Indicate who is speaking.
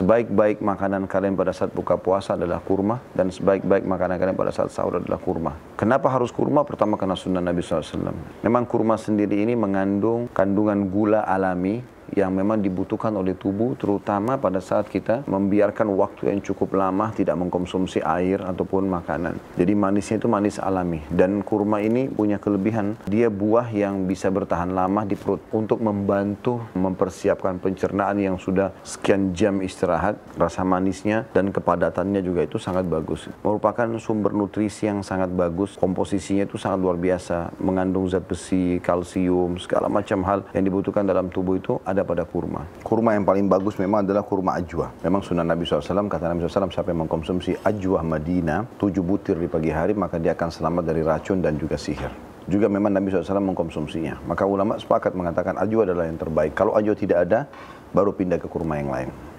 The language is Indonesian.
Speaker 1: Sebaik-baik makanan kalian pada saat buka puasa adalah kurma dan sebaik-baik makanan kalian pada saat sahur adalah kurma. Kenapa harus kurma? Pertama karena sunnah Nabi SAW. Memang kurma sendiri ini mengandung kandungan gula alami yang memang dibutuhkan oleh tubuh terutama pada saat kita membiarkan waktu yang cukup lama tidak mengkonsumsi air ataupun makanan. Jadi manisnya itu manis alami dan kurma ini punya kelebihan dia buah yang bisa bertahan lama di perut untuk membantu mempersiapkan pencernaan yang sudah sekian jam istirahat, rasa manisnya dan kepadatannya juga itu sangat bagus. Merupakan sumber nutrisi yang sangat bagus, komposisinya itu sangat luar biasa, mengandung zat besi, kalsium, segala macam hal yang dibutuhkan dalam tubuh itu ada ada pada kurma. Kurma yang paling bagus memang adalah kurma ajwa. Memang sunnah Nabi SAW, kata Nabi SAW, siapa yang mengkonsumsi ajwa Madinah, tujuh butir di pagi hari, maka dia akan selamat dari racun dan juga sihir juga memang Nabi SAW mengkonsumsinya. Maka ulama sepakat mengatakan ajwa adalah yang terbaik. Kalau ajwa tidak ada, baru pindah ke kurma yang lain.